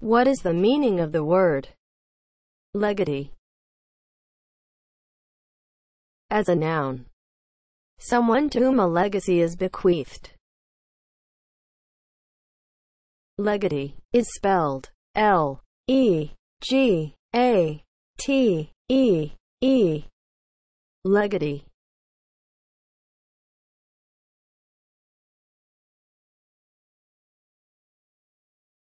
What is the meaning of the word legatee? As a noun, someone to whom a legacy is bequeathed. Legatee is spelled L E G A T E E. Legatee